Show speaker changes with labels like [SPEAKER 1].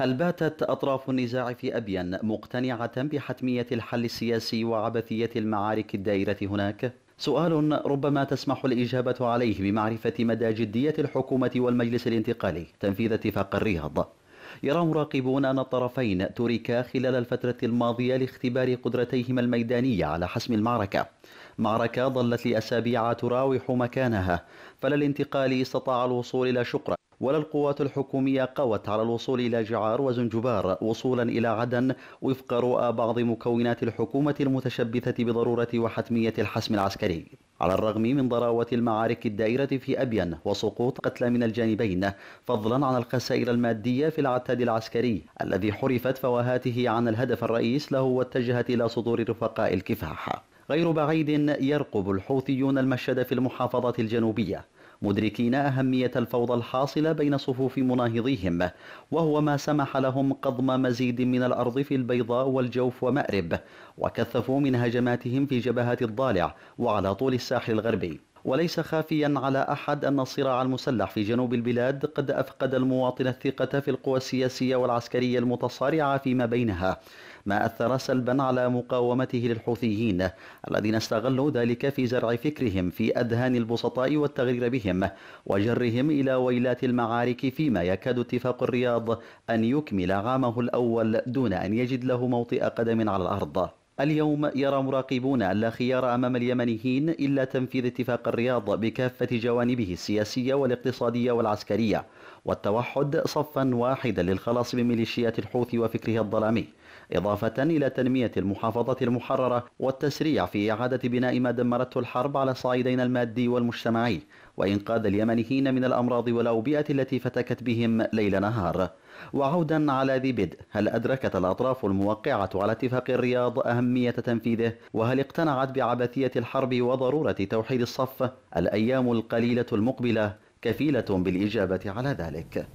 [SPEAKER 1] هل باتت أطراف النزاع في أبين مقتنعة بحتمية الحل السياسي وعبثية المعارك الدائرة هناك؟ سؤال ربما تسمح الإجابة عليه بمعرفة مدى جدية الحكومة والمجلس الانتقالي تنفيذ اتفاق الرياض يرى مراقبون أن الطرفين تركا خلال الفترة الماضية لاختبار قدرتيهما الميدانية على حسم المعركة معركة ظلت لأسابيع تراوح مكانها فلا الانتقالي استطاع الوصول إلى شقرة ولا القوات الحكومية قوت على الوصول إلى جعار وزنجبار وصولا إلى عدن وفق رؤى بعض مكونات الحكومة المتشبثة بضرورة وحتمية الحسم العسكري على الرغم من ضراوة المعارك الدائرة في أبين وسقوط قتلى من الجانبين فضلا عن الخسائر المادية في العتاد العسكري الذي حرفت فوهاته عن الهدف الرئيس له واتجهت إلى صدور رفقاء الكفاح غير بعيد يرقب الحوثيون المشهد في المحافظات الجنوبية مدركين أهمية الفوضى الحاصلة بين صفوف مناهضيهم وهو ما سمح لهم قضم مزيد من الأرض في البيضاء والجوف ومأرب وكثفوا من هجماتهم في جبهات الضالع وعلى طول الساحل الغربي وليس خافيا على أحد أن الصراع المسلح في جنوب البلاد قد أفقد المواطن الثقة في القوى السياسية والعسكرية المتصارعة فيما بينها ما أثر سلبا على مقاومته للحوثيين الذين استغلوا ذلك في زرع فكرهم في أذهان البسطاء والتغرير بهم وجرهم إلى ويلات المعارك فيما يكاد اتفاق الرياض أن يكمل عامه الأول دون أن يجد له موطئ قدم على الأرض اليوم يرى مراقبون أن لا خيار أمام اليمنيين إلا تنفيذ اتفاق الرياض بكافة جوانبه السياسية والاقتصادية والعسكرية والتوحد صفا واحدا للخلاص من ميليشيات الحوثي وفكرها الظلامي إضافة إلى تنمية المحافظة المحررة والتسريع في إعادة بناء ما دمرته الحرب على الصعيدين المادي والمجتمعي وإنقاذ اليمنيين من الأمراض والأوبئة التي فتكت بهم ليل نهار وعودا على ذي بدء هل أدركت الأطراف الموقعة على اتفاق الرياض أهمية تنفيذه وهل اقتنعت بعبثية الحرب وضرورة توحيد الصف الأيام القليلة المقبلة كفيلة بالإجابة على ذلك